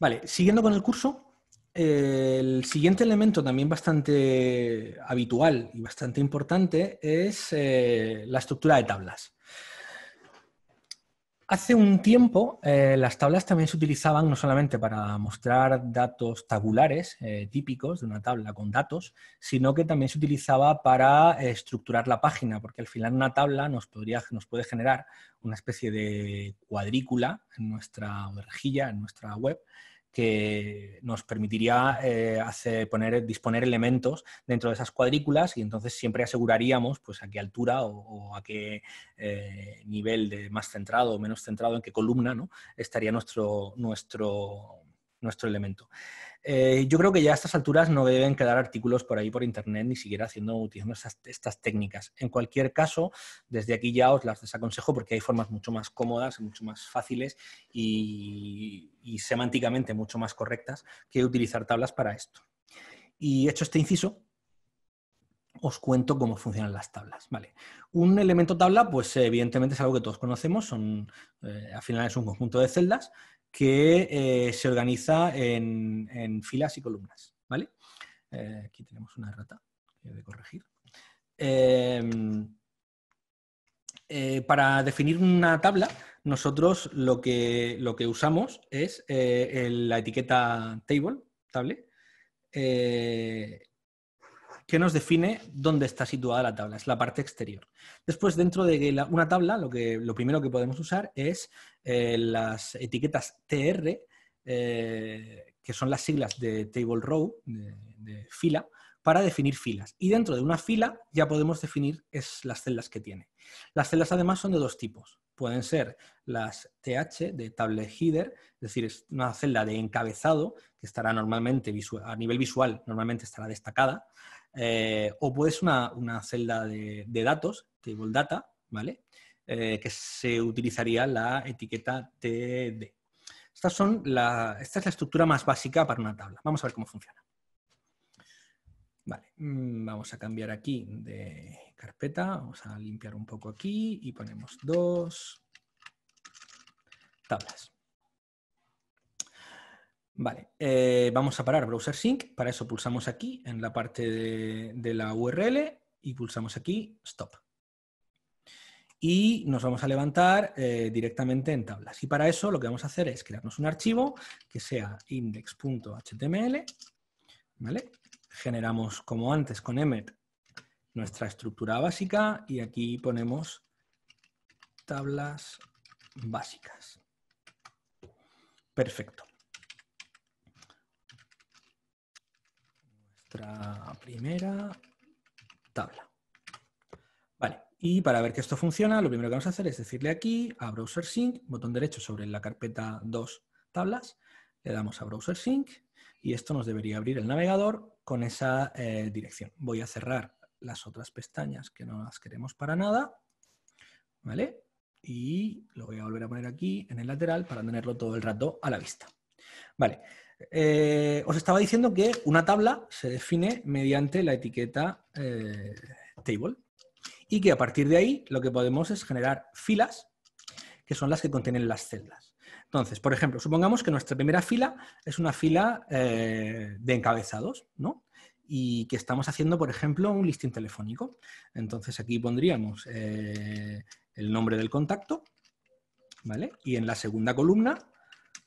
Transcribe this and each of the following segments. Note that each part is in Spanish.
Vale, siguiendo con el curso, eh, el siguiente elemento también bastante habitual y bastante importante es eh, la estructura de tablas. Hace un tiempo eh, las tablas también se utilizaban no solamente para mostrar datos tabulares eh, típicos de una tabla con datos, sino que también se utilizaba para eh, estructurar la página, porque al final una tabla nos, podría, nos puede generar una especie de cuadrícula en nuestra rejilla, en nuestra web, que nos permitiría eh, hacer, poner, disponer elementos dentro de esas cuadrículas y entonces siempre aseguraríamos pues, a qué altura o, a qué eh, nivel de más centrado o menos centrado, en qué columna ¿no? estaría nuestro, nuestro nuestro elemento. Eh, yo creo que ya a estas alturas no deben quedar artículos por ahí por internet, ni siquiera haciendo, utilizando estas, técnicas. En cualquier caso, desde aquí ya os las desaconsejo porque hay formas mucho más cómodas, mucho más fáciles y semánticamente mucho más correctas que utilizar tablas para esto. Y hecho este inciso, os cuento cómo funcionan las tablas. Vale. Un elemento tabla, pues evidentemente es algo que todos conocemos, son, eh, al final es un conjunto de celdas que eh, se organiza en, filas y columnas. ¿vale? Eh, aquí tenemos una rata que de corregir. Em, para definir una tabla, nosotros lo que, lo que usamos es la etiqueta table, table que nos define dónde está situada la tabla, es la parte exterior. Después, dentro de una tabla, lo, que, lo, primero que podemos usar es eh, las etiquetas TR, eh, que son las siglas de table row, de, fila, para definir filas. Y dentro de una fila ya podemos definir es, las celdas que tiene. Las celdas además son de dos tipos pueden ser las TH de Tablet Header, es decir, es una celda de encabezado que estará normalmente a nivel visual, normalmente estará destacada, eh, o puede ser una, celda de, de, datos, Table Data, ¿vale? Eh, que se utilizaría la etiqueta TD. Estas son esta es la estructura más básica para una tabla. Vamos a ver cómo funciona. Vale, mm, vamos a cambiar aquí de carpeta, vamos a limpiar un poco aquí y ponemos dos tablas. Vale, eh, vamos a parar Browser Sync. Para eso pulsamos aquí en la parte de, la URL y pulsamos aquí Stop. Y nos vamos a levantar eh, directamente en tablas. Y para eso lo que vamos a hacer es crearnos un archivo que sea index.html. ¿vale? Generamos, como antes, con emmet nuestra estructura básica y aquí ponemos tablas básicas. Perfecto. Nuestra primera tabla. Vale, y para ver que esto funciona, lo primero que vamos a hacer es decirle aquí a Browser Sync, botón derecho sobre la carpeta 2 tablas, le damos a Browser Sync y esto nos debería abrir el navegador con esa eh, dirección. Voy a cerrar las otras pestañas que no las queremos para nada, ¿vale? Y lo voy a volver a poner aquí en el lateral para tenerlo todo el rato a la vista. Vale, eh, os estaba diciendo que una tabla se define mediante la etiqueta eh, table y que a partir de ahí lo que podemos es generar filas que son las que contienen las celdas. Entonces, por ejemplo, supongamos que nuestra primera fila es una fila eh, de encabezados, ¿no? y que estamos haciendo, por ejemplo, un listing telefónico. Entonces aquí pondríamos eh, el nombre del contacto, ¿vale? Y en la segunda columna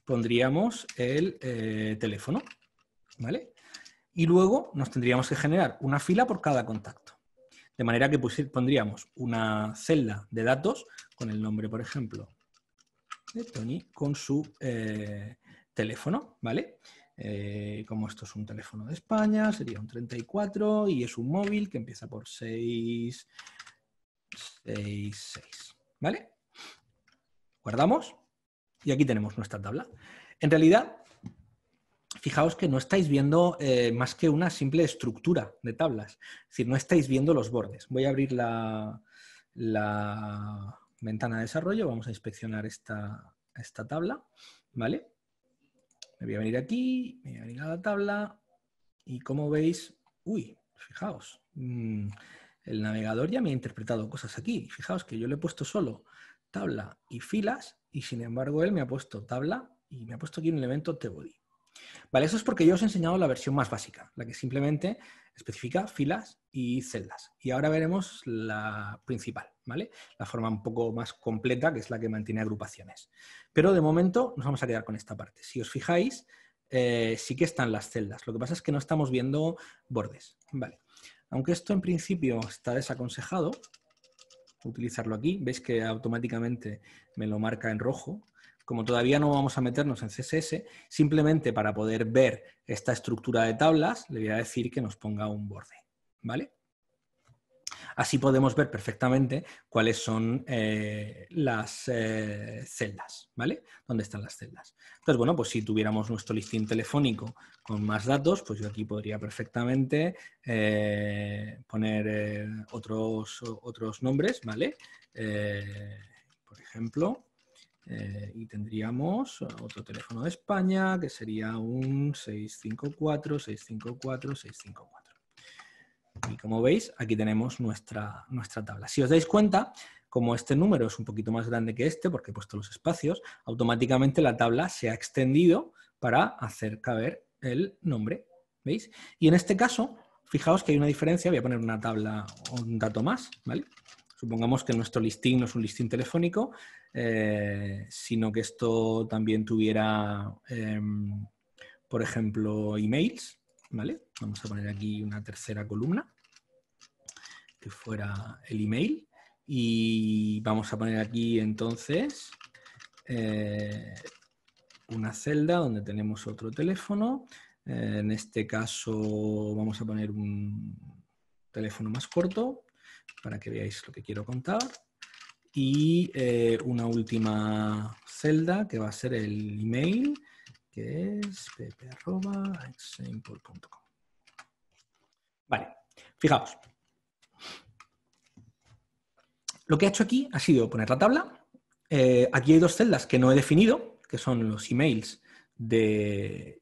pondríamos el eh, teléfono, ¿vale? Y luego nos tendríamos que generar una fila por cada contacto. De manera que pondríamos una celda de datos con el nombre, por ejemplo, de Tony con su eh, teléfono, ¿vale? Eh, como esto es un teléfono de España, sería un 34 y es un móvil que empieza por 6, 6, 6. ¿Vale? Guardamos y aquí tenemos nuestra tabla. En realidad, fijaos que no estáis viendo eh, más que una simple estructura de tablas. Es decir, no estáis viendo los bordes. Voy a abrir la, ventana de desarrollo, vamos a inspeccionar esta, esta tabla. ¿Vale? Me voy a venir aquí, me voy a venir a la tabla y como veis, uy, fijaos, mm, el navegador ya me ha interpretado cosas aquí. Fijaos que yo le he puesto solo tabla y filas y sin embargo él me ha puesto tabla y me ha puesto aquí un elemento tbody eso es porque yo os he enseñado la versión más básica, la que simplemente especifica filas y celdas. Y ahora veremos la principal, ¿vale? La forma un poco más completa, que es la que mantiene agrupaciones. Pero de momento nos vamos a quedar con esta parte. Si os fijáis, eh, sí que están las celdas. Lo que pasa es que no estamos viendo bordes, ¿vale? Aunque esto en principio está desaconsejado, utilizarlo aquí, veis que automáticamente me lo marca en rojo, como todavía no vamos a meternos en CSS, simplemente para poder ver esta estructura de tablas, le voy a decir que nos ponga un borde, ¿vale? Así podemos ver perfectamente cuáles son eh, las eh, celdas, ¿vale? ¿Dónde están las celdas? Entonces, bueno, pues si tuviéramos nuestro listín telefónico con más datos, pues yo aquí podría perfectamente eh, poner otros, otros nombres, ¿vale? por ejemplo, eh, y tendríamos otro teléfono de España que sería un 654, 654, 654. Y como veis, aquí tenemos nuestra, nuestra tabla. Si os dais cuenta, como este número es un poquito más grande que este, porque he puesto los espacios, automáticamente la tabla se ha extendido para hacer caber el nombre. ¿Veis? Y en este caso, fijaos que hay una diferencia, voy a poner una tabla, un dato más, ¿vale? Supongamos que nuestro listing no es un listing telefónico, eh, sino que esto también tuviera, em, por ejemplo, emails. ¿vale? Vamos a poner aquí una tercera columna, que fuera el email. Y vamos a poner aquí entonces eh, una celda donde tenemos otro teléfono. Eh, en este caso vamos a poner un teléfono más corto para que veáis lo que quiero contar. Y eh, una última celda que va a ser el email, que es pp.example.com. Vale, fijaos. Lo que he hecho aquí ha sido poner la tabla. Eh, aquí hay dos celdas que no he definido, que son los emails de,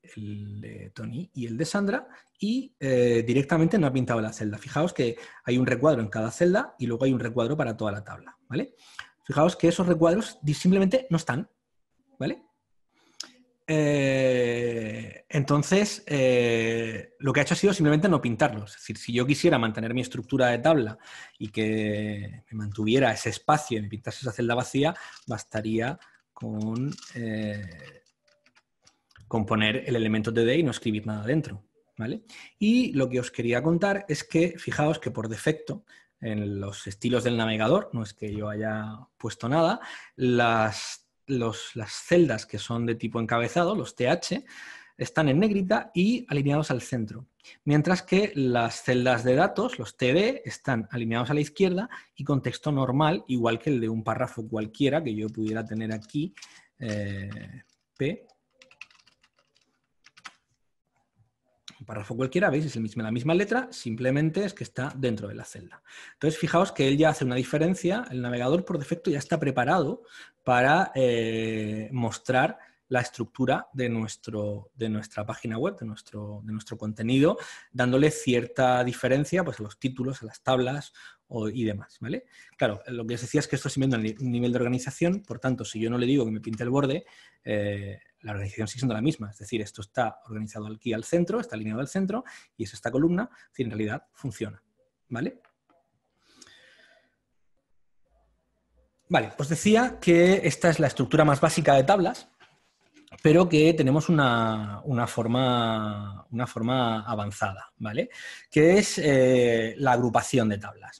Tony y el de Sandra y eh, directamente no ha pintado la celda. Fijaos que hay un recuadro en cada celda y luego hay un recuadro para toda la tabla, ¿vale? Fijaos que esos recuadros simplemente no están, ¿vale? Eh, entonces, eh, lo que ha hecho ha sido simplemente no pintarlos. Es decir, si yo quisiera mantener mi estructura de tabla y que me mantuviera ese espacio y me pintase esa celda vacía, bastaría con componer el elemento td y no escribir nada dentro. ¿vale? Y lo que os quería contar es que, fijaos que por defecto, en los estilos del navegador, no es que yo haya puesto nada, las, las celdas que son de tipo encabezado, los TH, están en negrita y alineados al centro, mientras que las celdas de datos, los TD, están alineados a la izquierda y con texto normal, igual que el de un párrafo cualquiera que yo pudiera tener aquí, eh, P, párrafo cualquiera, veis, es el mismo, la misma letra, simplemente es que está dentro de la celda. Entonces, fijaos que él ya hace una diferencia, el navegador por defecto ya está preparado para eh, mostrar la estructura de, nuestro, de nuestra página web, de nuestro, de nuestro contenido, dándole cierta diferencia pues, a los títulos, a las tablas o, y demás. ¿vale? Claro, lo que os decía es que esto es el nivel de organización, por tanto, si yo no le digo que me pinte el borde, eh, la organización sigue siendo la misma. Es decir, esto está organizado aquí al centro, está alineado al centro y es esta columna, si en realidad funciona. ¿Vale? Vale, os decía que esta es la estructura más básica de tablas, pero que tenemos una, forma, una forma avanzada, ¿vale? Que es eh, la agrupación de tablas,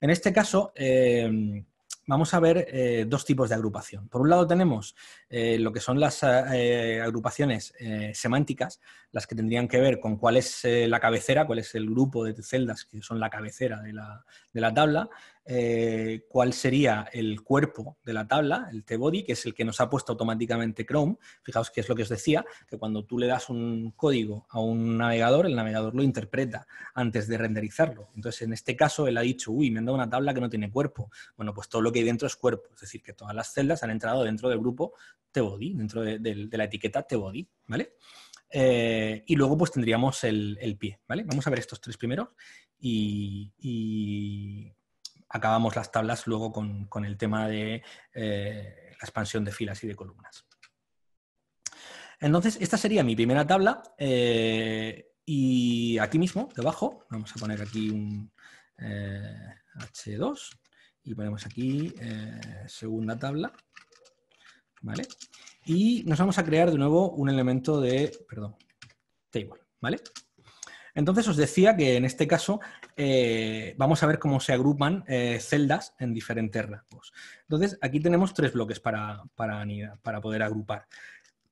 En este caso, eh, vamos a ver eh, dos tipos de agrupación. Por un lado tenemos lo que son las agrupaciones semánticas, las que tendrían que ver con cuál es la cabecera, cuál es el grupo de celdas que son la cabecera de la, de la tabla. Eh, cuál sería el cuerpo de la tabla, el T-body, que es el que nos ha puesto automáticamente Chrome. Fijaos que es lo que os decía, que cuando tú le das un código a un navegador, el navegador lo interpreta antes de renderizarlo. Entonces, en este caso, él ha dicho, uy, me han dado una tabla que no tiene cuerpo. Bueno, pues todo lo que hay dentro es cuerpo, es decir, que todas las celdas han entrado dentro del grupo T-body, dentro de, la etiqueta T-body, ¿vale? Eh, y luego pues tendríamos el, pie, ¿vale? Vamos a ver estos tres primeros y acabamos las tablas luego con, el tema de eh, la expansión de filas y de columnas. Entonces, esta sería mi primera tabla. Eh, y aquí mismo, debajo, vamos a poner aquí un H2 eh, y ponemos aquí segunda tabla. ¿Vale? Y nos vamos a crear de nuevo un elemento de, perdón, table, ¿vale? Entonces os decía que en este caso eh, vamos a ver cómo se agrupan eh, celdas en diferentes rasgos. Entonces aquí tenemos tres bloques para, para, poder agrupar.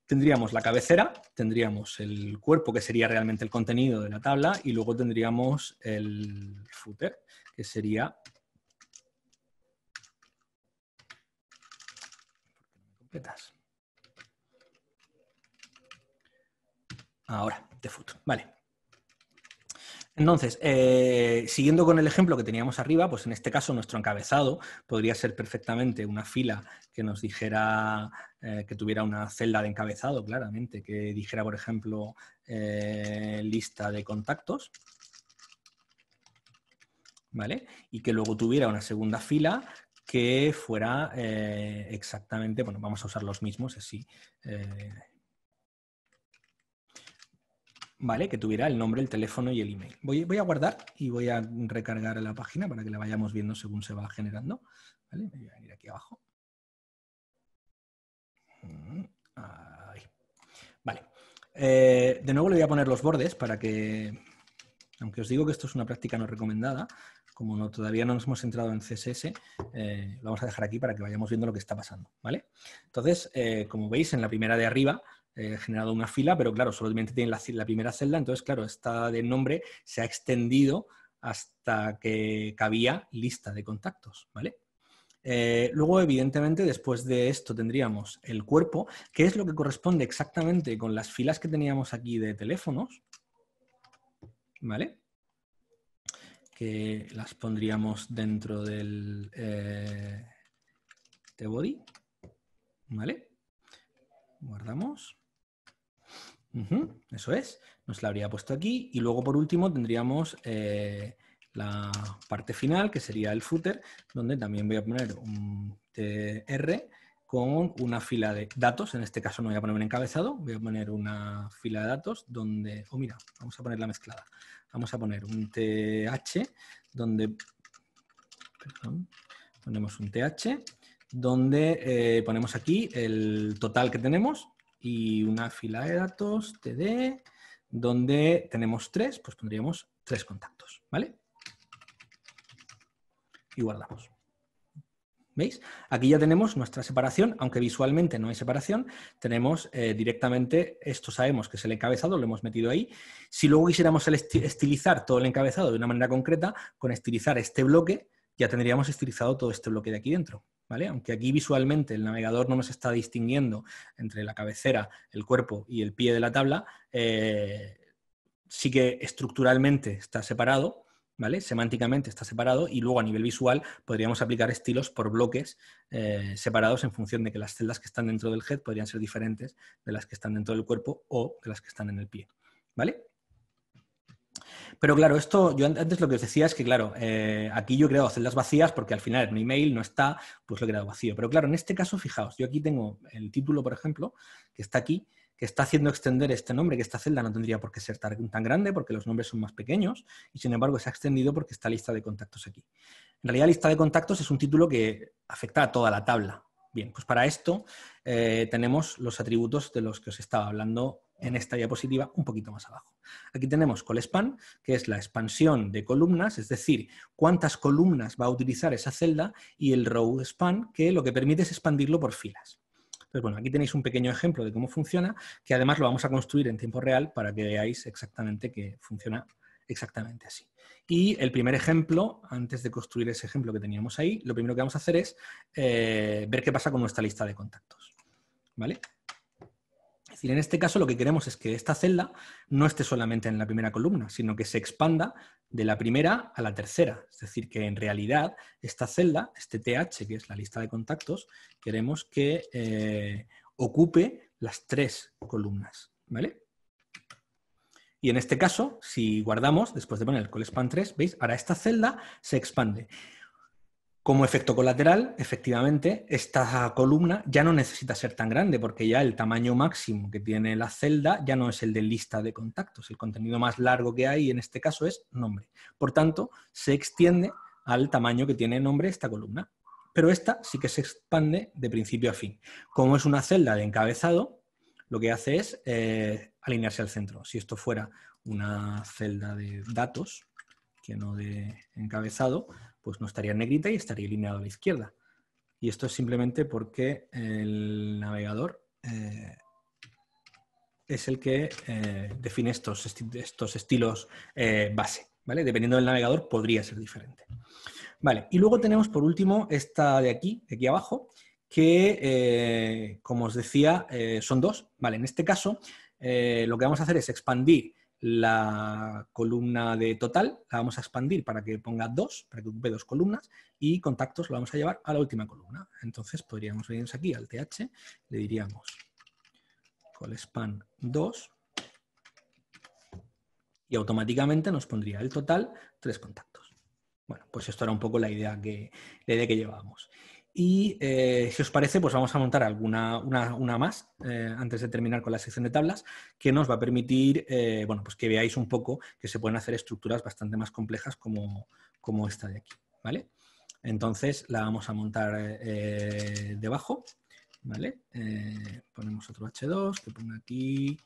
Tendríamos la cabecera, tendríamos el cuerpo, que sería realmente el contenido de la tabla, y luego tendríamos el footer, que sería Ahora, de footer, Vale. Entonces, eh, siguiendo con el ejemplo que teníamos arriba, pues en este caso nuestro encabezado podría ser perfectamente una fila que nos dijera eh, que tuviera una celda de encabezado, claramente, que dijera, por ejemplo, eh, lista de contactos. ¿Vale? Y que luego tuviera una segunda fila que fuera exactamente, bueno, vamos a usar los mismos, así que tuviera el nombre, el teléfono y el email. Voy, voy a guardar y voy a recargar la página para que la vayamos viendo según se va generando. voy a ir aquí abajo. Mm, vale. Eh, de nuevo le voy a poner los bordes para que, aunque os digo que esto es una práctica no recomendada, como todavía no nos hemos entrado en CSS, eh, lo vamos a dejar aquí para que vayamos viendo lo que está pasando, ¿vale? Entonces, eh, como veis, en la primera de arriba eh, generado una fila, pero claro, solamente tiene la, primera celda, entonces claro, esta de nombre se ha extendido hasta que cabía lista de contactos, ¿vale? Eh, luego, evidentemente, después de esto tendríamos el cuerpo, que es lo que corresponde exactamente con las filas que teníamos aquí de teléfonos, ¿vale? Que las pondríamos dentro del eh, body, ¿vale? Guardamos eso es, nos la habría puesto aquí y luego por último tendríamos eh, la parte final que sería el footer donde también voy a poner un TR con una fila de datos, en este caso no voy a poner un encabezado, voy a poner una fila de datos donde, oh mira, vamos a poner la mezclada, vamos a poner un TH donde, ponemos un TH donde eh, ponemos aquí el total que tenemos, y una fila de datos TD donde tenemos tres, pues pondríamos tres contactos, ¿vale? Y guardamos. ¿Veis? Aquí ya tenemos nuestra separación, aunque visualmente no hay separación, tenemos eh, directamente, esto sabemos que es el encabezado, lo hemos metido ahí. Si luego quisiéramos estilizar todo el encabezado de una manera concreta, con estilizar este bloque, ya tendríamos estilizado todo este bloque de aquí dentro. ¿Vale? Aunque aquí visualmente el navegador no nos está distinguiendo entre la cabecera, el cuerpo y el pie de la tabla, eh, sí que estructuralmente está separado, ¿vale? Semánticamente está separado y luego a nivel visual podríamos aplicar estilos por bloques eh, separados en función de que las celdas que están dentro del head podrían ser diferentes de las que están dentro del cuerpo o de las que están en el pie, ¿vale? Pero claro, esto, yo antes lo que os decía es que, claro, eh, aquí yo he creado celdas vacías porque al final mi email no está, pues lo he creado vacío. Pero claro, en este caso, fijaos, yo aquí tengo el título, por ejemplo, que está aquí, que está haciendo extender este nombre, que esta celda no tendría por qué ser tan, grande porque los nombres son más pequeños y sin embargo se ha extendido porque está lista de contactos aquí. En realidad, lista de contactos es un título que afecta a toda la tabla. Bien, pues para esto eh, tenemos los atributos de los que os estaba hablando en esta diapositiva un poquito más abajo. Aquí tenemos colspan, que es la expansión de columnas, es decir, cuántas columnas va a utilizar esa celda, y el rowSpan, que lo que permite es expandirlo por filas. Entonces, bueno, aquí tenéis un pequeño ejemplo de cómo funciona, que además lo vamos a construir en tiempo real para que veáis exactamente que funciona exactamente así. Y el primer ejemplo, antes de construir ese ejemplo que teníamos ahí, lo primero que vamos a hacer es eh, ver qué pasa con nuestra lista de contactos. ¿Vale? decir, en este caso lo que queremos es que esta celda no esté solamente en la primera columna, sino que se expanda de la primera a la tercera. Es decir, que en realidad esta celda, este TH, que es la lista de contactos, queremos que eh, ocupe las tres columnas. ¿Vale? Y en este caso, si guardamos, después de poner el colspan 3, ¿veis? Ahora esta celda se expande. Como efecto colateral, efectivamente, esta columna ya no necesita ser tan grande porque ya el tamaño máximo que tiene la celda ya no es el de lista de contactos. El contenido más largo que hay en este caso es nombre. Por tanto, se extiende al tamaño que tiene nombre esta columna. Pero esta sí que se expande de principio a fin. Como es una celda de encabezado, lo que hace es eh, alinearse al centro. Si esto fuera una celda de datos, que no de encabezado, pues no estaría en negrita y estaría alineado a la izquierda. Y esto es simplemente porque el navegador eh, es el que eh, define estos, estilos eh, base. ¿vale? Dependiendo del navegador podría ser diferente. Vale, y luego tenemos por último esta de aquí, aquí abajo, que como os decía, son dos. en este caso lo que vamos a hacer es expandir la columna de total, la vamos a expandir para que ponga dos, para que ocupe dos columnas, y contactos lo vamos a llevar a la última columna. Entonces podríamos venirnos aquí al TH, le diríamos colspan 2, y automáticamente nos pondría el total tres contactos. Bueno, pues esto era un poco la idea que, la idea que llevábamos. Y eh, si os parece, pues vamos a montar alguna una, más eh, antes de terminar con la sección de tablas, que nos va a permitir eh, bueno, pues que veáis un poco que se pueden hacer estructuras bastante más complejas como, como esta de aquí. ¿vale? Entonces la vamos a montar debajo. ¿vale? ponemos otro H2 que ponga aquí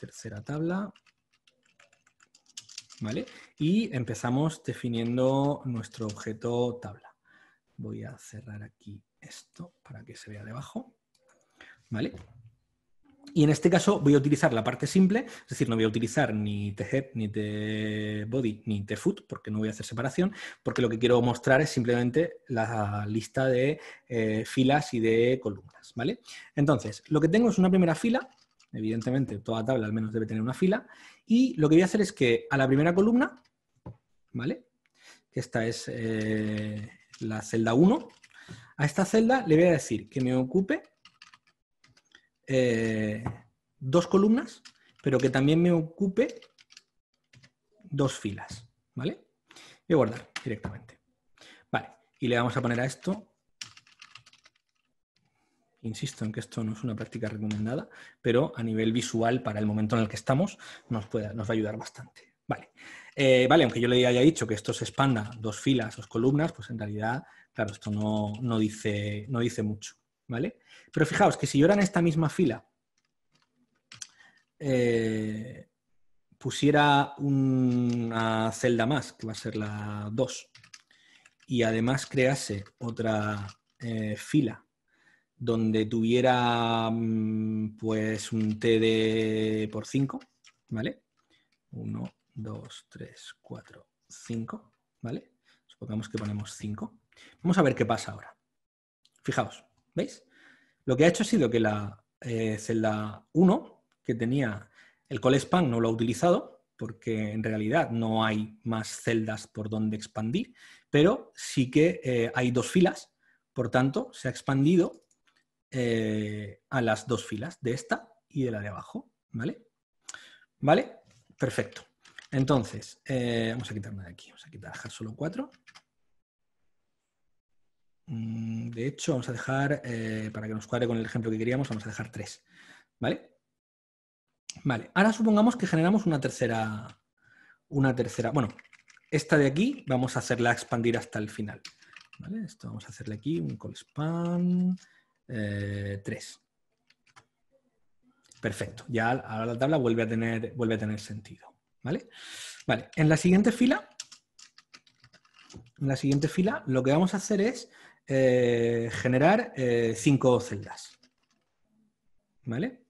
tercera tabla. ¿Vale? Y empezamos definiendo nuestro objeto tabla. Voy a cerrar aquí esto para que se vea debajo. ¿Vale? Y en este caso voy a utilizar la parte simple, es decir, no voy a utilizar ni head, ni body, ni foot, porque no voy a hacer separación, porque lo que quiero mostrar es simplemente la lista de eh, filas y de columnas, ¿vale? Entonces, lo que tengo es una primera fila, evidentemente toda tabla al menos debe tener una fila, y lo que voy a hacer es que a la primera columna, ¿vale? Que esta es eh, la celda 1, a esta celda le voy a decir que me ocupe eh, dos columnas, pero que también me ocupe dos filas, ¿vale? Voy a guardar directamente. Vale, y le vamos a poner a esto, insisto en que esto no es una práctica recomendada, pero a nivel visual para el momento en el que estamos nos, puede, nos va a ayudar bastante. Vale. Eh, vale, aunque yo le haya dicho que esto se expanda dos filas, dos columnas, pues en realidad, claro, esto no, dice, no dice mucho, ¿vale? Pero fijaos que si yo ahora en esta misma fila eh, pusiera una celda más, que va a ser la 2, y además crease otra eh, fila donde tuviera mm, pues un TD por 5, ¿vale? 1, 2, 3, 4, 5, ¿vale? Supongamos que ponemos 5. Vamos a ver qué pasa ahora. Fijaos, ¿veis? Lo que ha hecho ha sido que la celda eh, 1, que tenía el call span, no lo ha utilizado, porque en realidad no hay más celdas por donde expandir, pero sí que eh, hay dos filas, por tanto, se ha expandido eh, a las dos filas, de esta y de la de abajo, ¿vale? ¿Vale? Perfecto. Entonces, eh, vamos a quitarme de aquí. Vamos a quitar dejar solo cuatro. Mm, de hecho, vamos a dejar, eh, para que nos cuadre con el ejemplo que queríamos, vamos a dejar tres. ¿Vale? Vale, ahora supongamos que generamos una tercera, una tercera, bueno, esta de aquí vamos a hacerla expandir hasta el final. Esto vamos a hacerle aquí un colspan, eh, tres. Perfecto, ya ahora la tabla vuelve a tener, vuelve a tener sentido. ¿Vale? en la siguiente fila, en la siguiente fila, lo que vamos a hacer es eh, generar eh, cinco celdas. ¿Vale?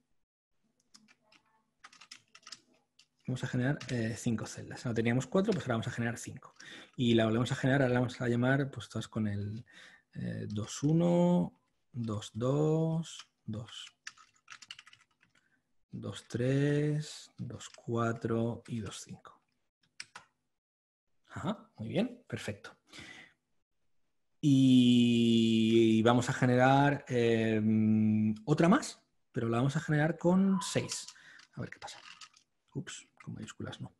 Vamos a generar eh, cinco celdas. No teníamos cuatro, pues ahora vamos a generar cinco. Y la volvemos a generar, ahora la vamos a llamar, pues todas con el 2, 1, 2, 2, 2. 2-3, 2-4 y 2-5. Ajá, muy bien, perfecto. Y vamos a generar eh, otra más, pero la vamos a generar con 6. A ver qué pasa. Ups, con mayúsculas no.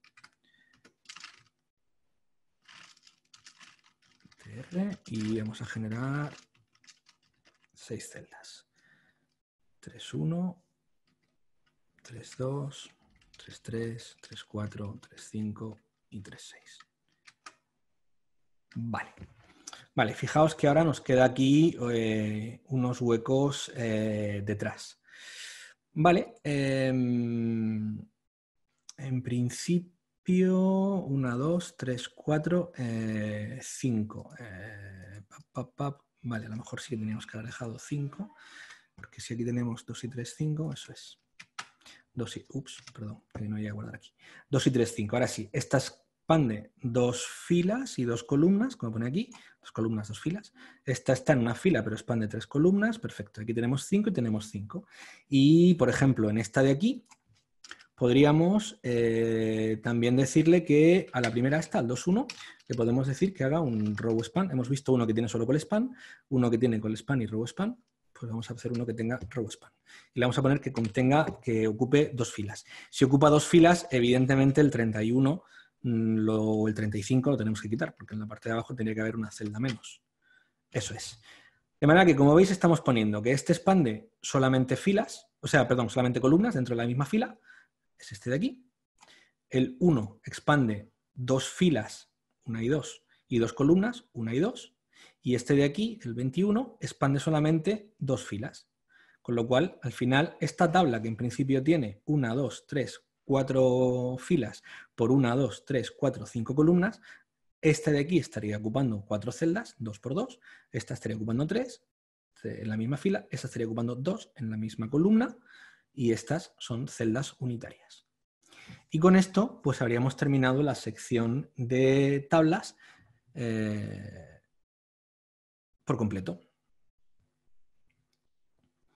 y vamos a generar 6 celdas. 3, 1, 3, 3, 2, 3, 4, 3, 5 y 3, 6. Vale. Vale, fijaos que ahora nos queda aquí eh, unos huecos eh, detrás. Vale. Em, en principio, 1, 2, 3, 4, 5. Vale, a lo mejor sí teníamos que haber dejado 5, porque si aquí tenemos 2 y 3, 5, eso es. 2 y, ups, perdón, que no a guardar aquí. 2 y 3, 5. Ahora sí, esta expande dos filas y dos columnas, como pone aquí, dos columnas, dos filas. Esta está en una fila, pero expande tres columnas, perfecto. Aquí tenemos 5 y tenemos 5. Y, por ejemplo, en esta de aquí, podríamos eh, también decirle que a la primera esta, al 1, le podemos decir que haga un row span. Hemos visto uno que tiene solo el span, uno que tiene el span y row span pues vamos a hacer uno que tenga RoboSpan. Y le vamos a poner que contenga, que ocupe dos filas. Si ocupa dos filas, evidentemente el 31 o mm, el 35 lo tenemos que quitar, porque en la parte de abajo tendría que haber una celda menos. Eso es. De manera que, como veis, estamos poniendo que este expande solamente filas, o sea, perdón, solamente columnas dentro de la misma fila, es este de aquí. El 1 expande dos filas, una y dos, y dos columnas, una y dos. Y este de aquí, el 21, expande solamente dos filas. Con lo cual, al final, esta tabla que en principio tiene una, dos, tres, cuatro filas por una, dos, tres, cuatro, cinco columnas, este de aquí estaría ocupando cuatro celdas, dos por dos, esta estaría ocupando tres eh, en la misma fila, esta estaría ocupando dos en la misma columna y estas son celdas unitarias. Y con esto, pues habríamos terminado la sección de tablas. Eh, por completo.